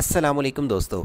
अस्सलाम दोस्तों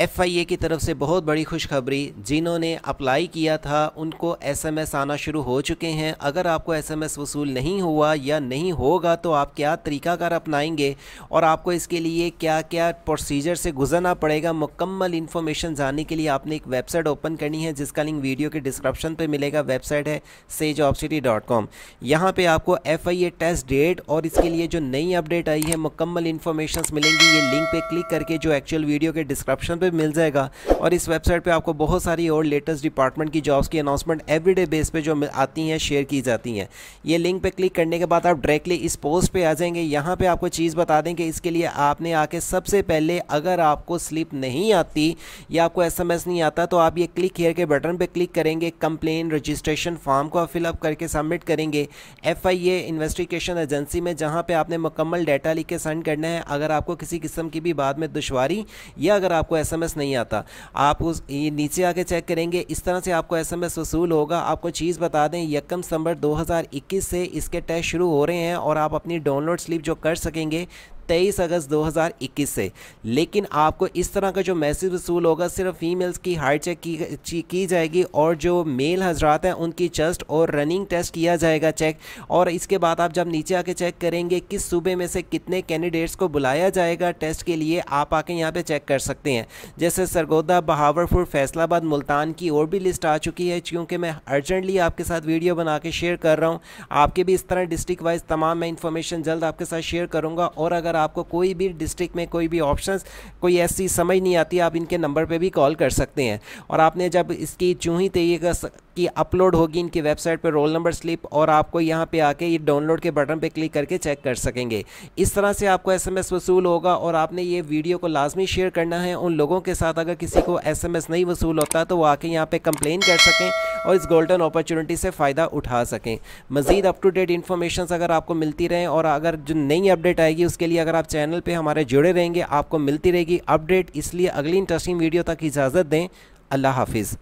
एफआईए की तरफ से बहुत बड़ी खुशखबरी जिन्होंने अप्लाई किया था उनको एसएमएस आना शुरू हो चुके हैं अगर आपको एसएमएस वसूल नहीं हुआ या नहीं होगा तो आप क्या तरीकाकार अपनाएंगे और आपको इसके लिए क्या क्या प्रोसीजर से गुजरना पड़ेगा मुकम्मल इन्फॉर्मेशन जानने के लिए आपने एक वेबसाइट ओपन करनी है जिसका लिंक वीडियो के डिस्क्रिप्शन पर मिलेगा वेबसाइट है sage of city dot com यहाँ पर आपको F I A test date और इसके लिए जो नई अपडेट आई है मुकम्मल इन्फॉर्मेशन मिलेंगी ये लिंक पर क्लिक करके जो एक्चुअल वीडियो के डिस्क्रिप्शन पर मिल जाएगा और इस वेबसाइट पे आपको बहुत सारी और लेटेस्ट डिपार्टमेंट की जॉब्स की अनाउंसमेंट एवरीडे बेस पे जो आती हैं शेयर की जाती हैं ये लिंक पे क्लिक करने के बाद आप डायरेक्टली इस पोस्ट पे आ जाएंगे यहाँ पे आपको चीज़ बता दें कि इसके लिए आपने आके सबसे पहले अगर आपको स्लिप नहीं आती या आपको एस नहीं आता तो आप ये क्लिक हेयर के बटन पर क्लिक करेंगे कंप्लेन रजिस्ट्रेशन फॉर्म को आप फिलअप करके सबमिट करेंगे एफ इन्वेस्टिगेशन एजेंसी में जहाँ पर आपने मुकम्मल डाटा लिख के सेंड करना है अगर आपको किसी किस्म की भी बाद में दुशारी या अगर आपको एस एसएमएस नहीं आता आप उस ये नीचे आके चेक करेंगे इस तरह से आपको एसएमएस वसूल होगा आपको चीज़ बता दें यकम सितंबर 2021 से इसके टेस्ट शुरू हो रहे हैं और आप अपनी डाउनलोड स्लिप जो कर सकेंगे 23 अगस्त 2021 से लेकिन आपको इस तरह का जो मैसेज वसूल होगा सिर्फ फीमेल्स की हाइट चेक की, की जाएगी और जो मेल हजरात हैं उनकी चेस्ट और रनिंग टेस्ट किया जाएगा चेक और इसके बाद आप जब नीचे आके चेक करेंगे किस सूबे में से कितने कैंडिडेट्स को बुलाया जाएगा टेस्ट के लिए आप आके यहाँ पे चेक कर सकते हैं जैसे सरगोदा बहावरपुर फैसलाबाद मुल्तान की और भी लिस्ट आ चुकी है क्योंकि मैं अर्जेंटली आपके साथ वीडियो बना के शेयर कर रहा हूँ आपके भी इस तरह डिस्ट्रिक्ट वाइज तमाम मैं इन्फॉर्मेशन जल्द आपके साथ शेयर करूँगा और अगर आपको कोई भी डिस्ट्रिक्ट में कोई भी ऑप्शन कोई ऐसी समझ नहीं आती आप इनके नंबर पर भी कॉल कर सकते हैं और आपने जब इसकी चूही तैयेगा कि अपलोड होगी इनकी वेबसाइट पर रोल नंबर स्लिप और आपको यहाँ पे आके ये डाउनलोड के बटन पे क्लिक करके चेक कर सकेंगे इस तरह से आपको एसएमएस वसूल होगा और आपने ये वीडियो को लाजमी शेयर करना है उन लोगों के साथ अगर किसी को एसएमएस नहीं वसूल होता तो वो आके यहाँ पे कंप्लेन कर सकें और इस गोल्डन अपॉर्चुनिटी से फ़ायदा उठा सकें मज़ीद अप टू डेट इन्फॉर्मेशन अगर आपको मिलती रहें और अगर जो नई अपडेट आएगी उसके लिए अगर आप चैनल पर हमारे जुड़े रहेंगे आपको मिलती रहेगी अपडेट इसलिए अगली इंटरेस्टिंग वीडियो तक इजाज़त दें अल्लाह हाफिज़